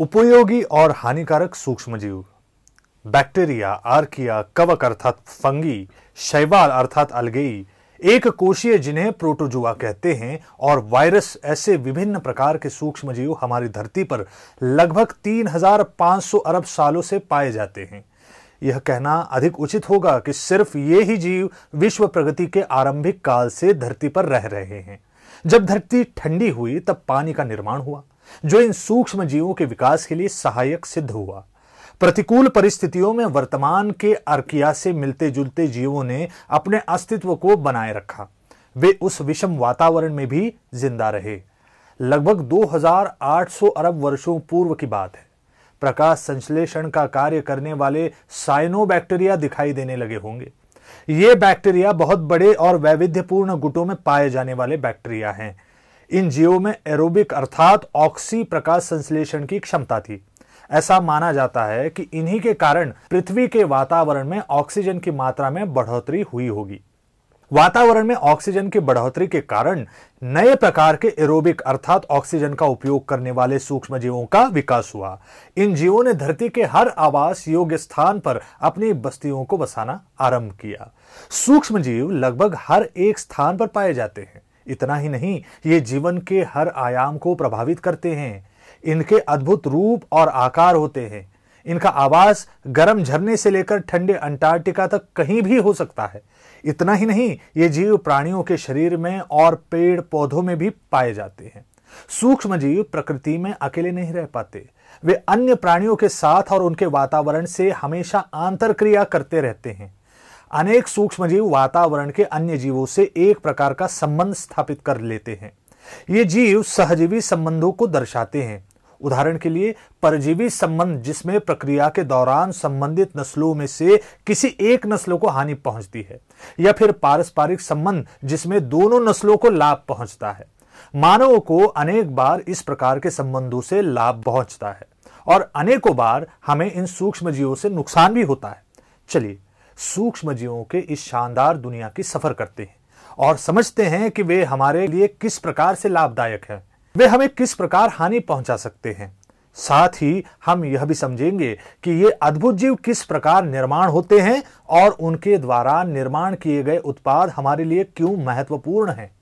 उपयोगी और हानिकारक सूक्ष्म जीव बैक्टीरिया आर्किया कवक अर्थात फंगी शैवाल अर्थात अलगेई एक कोशीय जिन्हें प्रोटोजुआ कहते हैं और वायरस ऐसे विभिन्न प्रकार के सूक्ष्म जीव हमारी धरती पर लगभग 3,500 अरब सालों से पाए जाते हैं यह कहना अधिक उचित होगा कि सिर्फ ये ही जीव विश्व प्रगति के आरंभिक काल से धरती पर रह रहे हैं जब धरती ठंडी हुई तब पानी का निर्माण हुआ जो इन सूक्ष्म जीवों के विकास के लिए सहायक सिद्ध हुआ प्रतिकूल परिस्थितियों में वर्तमान के अर्किया से मिलते जुलते जीवों ने अपने अस्तित्व को बनाए रखा वे उस विषम वातावरण में भी जिंदा रहे लगभग 2800 अरब वर्षों पूर्व की बात है प्रकाश संश्लेषण का कार्य करने वाले साइनोबैक्टीरिया दिखाई देने लगे होंगे ये बैक्टीरिया बहुत बड़े और वैविध्यपूर्ण गुटों में पाए जाने वाले बैक्टीरिया हैं इन जीवों में एरोबिक अर्थात ऑक्सी प्रकाश संश्लेषण की क्षमता थी ऐसा माना जाता है कि इन्हीं के कारण पृथ्वी के वातावरण में ऑक्सीजन की मात्रा में बढ़ोतरी हुई होगी वातावरण में ऑक्सीजन की बढ़ोतरी के कारण नए प्रकार के एरोबिक अर्थात ऑक्सीजन का उपयोग करने वाले सूक्ष्म जीवों का विकास हुआ इन जीवों ने धरती के हर आवास योग्य स्थान पर अपनी बस्तियों को बसाना आरंभ किया सूक्ष्म जीव लगभग हर एक स्थान पर पाए जाते हैं इतना ही नहीं ये जीवन के हर आयाम को प्रभावित करते हैं इनके अद्भुत रूप और आकार होते हैं इनका आवास गर्म झरने से लेकर ठंडे अंटार्कटिका तक कहीं भी हो सकता है इतना ही नहीं ये जीव प्राणियों के शरीर में और पेड़ पौधों में भी पाए जाते हैं सूक्ष्म जीव प्रकृति में अकेले नहीं रह पाते वे अन्य प्राणियों के साथ और उनके वातावरण से हमेशा आंतर क्रिया करते रहते हैं अनेक सूक्ष्म जीव वातावरण के अन्य जीवों से एक प्रकार का संबंध स्थापित कर लेते हैं ये जीव सहजीवी संबंधों को दर्शाते हैं उदाहरण के लिए परजीवी संबंध जिसमें प्रक्रिया के दौरान संबंधित नस्लों में से किसी एक नस्ल को हानि पहुंचती है या फिर पारस्परिक संबंध जिसमें दोनों नस्लों को लाभ पहुंचता है मानव को अनेक बार इस प्रकार के संबंधों से लाभ पहुंचता है और अनेकों बार हमें इन सूक्ष्म जीवों से नुकसान भी होता है चलिए सूक्ष्म जीवों के इस शानदार दुनिया की सफर करते हैं और समझते हैं कि वे हमारे लिए किस प्रकार से लाभदायक है वे हमें किस प्रकार हानि पहुंचा सकते हैं साथ ही हम यह भी समझेंगे कि ये अद्भुत जीव किस प्रकार निर्माण होते हैं और उनके द्वारा निर्माण किए गए उत्पाद हमारे लिए क्यों महत्वपूर्ण हैं